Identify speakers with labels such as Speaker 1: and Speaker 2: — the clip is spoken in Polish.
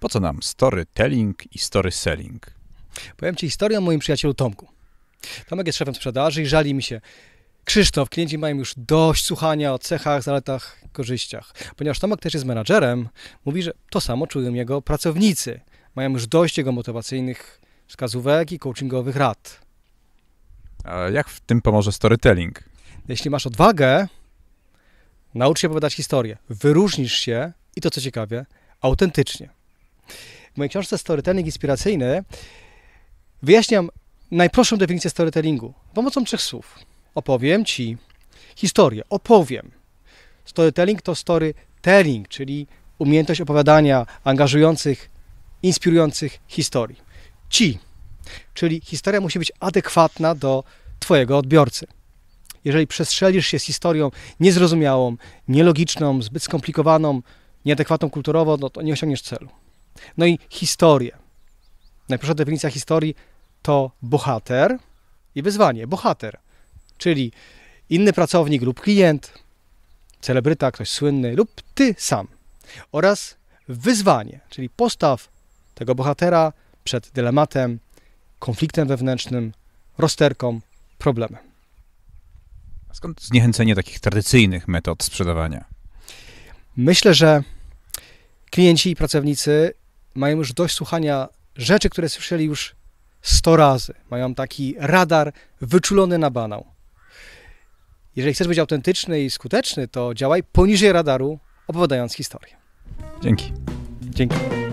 Speaker 1: Po co nam storytelling i selling?
Speaker 2: Powiem Ci historię o moim przyjacielu Tomku. Tomek jest szefem sprzedaży i żali mi się. Krzysztof, klienci mają już dość słuchania o cechach, zaletach, korzyściach. Ponieważ Tomek też jest menadżerem, mówi, że to samo czują jego pracownicy. Mają już dość jego motywacyjnych wskazówek i coachingowych rad. A jak
Speaker 1: w tym pomoże storytelling?
Speaker 2: Jeśli masz odwagę, naucz się opowiadać historię. Wyróżnisz się i to co ciekawe, autentycznie. W mojej książce Storytelling Inspiracyjny wyjaśniam najprostszą definicję storytellingu pomocą trzech słów. Opowiem Ci historię, opowiem. Storytelling to storytelling, czyli umiejętność opowiadania angażujących, inspirujących historii. Ci, czyli historia musi być adekwatna do Twojego odbiorcy. Jeżeli przestrzelisz się z historią niezrozumiałą, nielogiczną, zbyt skomplikowaną, nieadekwatną kulturowo, no to nie osiągniesz celu. No i historię. Najprostsza definicja historii to bohater i wyzwanie. Bohater, czyli inny pracownik lub klient, celebryta, ktoś słynny lub ty sam. Oraz wyzwanie, czyli postaw tego bohatera przed dylematem, konfliktem wewnętrznym, rozterką, problemem. Skąd
Speaker 1: zniechęcenie takich tradycyjnych metod sprzedawania?
Speaker 2: Myślę, że klienci i pracownicy mają już dość słuchania rzeczy, które słyszeli już 100 razy. Mają taki radar wyczulony na banał. Jeżeli chcesz być autentyczny i skuteczny, to działaj poniżej radaru, opowiadając historię. Dzięki. Dzięki.